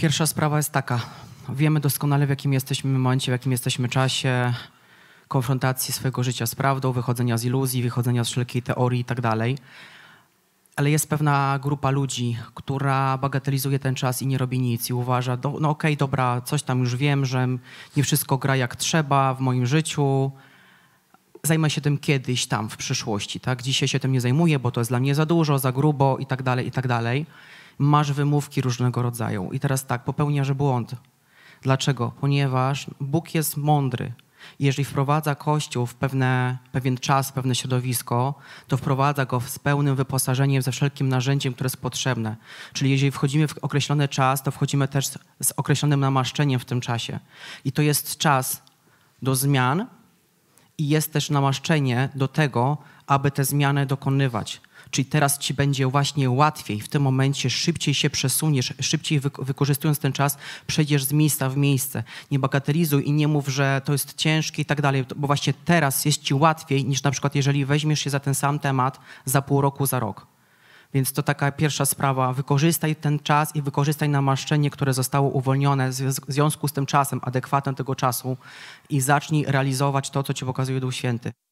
Pierwsza sprawa jest taka. Wiemy doskonale, w jakim jesteśmy momencie, w jakim jesteśmy czasie konfrontacji swojego życia z prawdą, wychodzenia z iluzji, wychodzenia z wszelkiej teorii itd. Tak Ale jest pewna grupa ludzi, która bagatelizuje ten czas i nie robi nic i uważa, no okej, okay, dobra, coś tam już wiem, że nie wszystko gra jak trzeba w moim życiu, zajmę się tym kiedyś tam w przyszłości, tak? Dzisiaj się tym nie zajmuję, bo to jest dla mnie za dużo, za grubo itd. Tak itd. Tak masz wymówki różnego rodzaju. I teraz tak, popełniasz błąd. Dlaczego? Ponieważ Bóg jest mądry. Jeżeli wprowadza Kościół w pewne, pewien czas, pewne środowisko, to wprowadza go z pełnym wyposażeniem, ze wszelkim narzędziem, które jest potrzebne. Czyli jeżeli wchodzimy w określony czas, to wchodzimy też z określonym namaszczeniem w tym czasie. I to jest czas do zmian, i jest też namaszczenie do tego, aby te zmiany dokonywać. Czyli teraz ci będzie właśnie łatwiej, w tym momencie szybciej się przesuniesz, szybciej wykorzystując ten czas, przejdziesz z miejsca w miejsce. Nie bagatelizuj i nie mów, że to jest ciężkie i tak dalej, bo właśnie teraz jest ci łatwiej niż na przykład jeżeli weźmiesz się za ten sam temat za pół roku, za rok. Więc to taka pierwsza sprawa. Wykorzystaj ten czas i wykorzystaj namaszczenie, które zostało uwolnione w związku z tym czasem, adekwatnym tego czasu i zacznij realizować to, co ci pokazuje Duch Święty.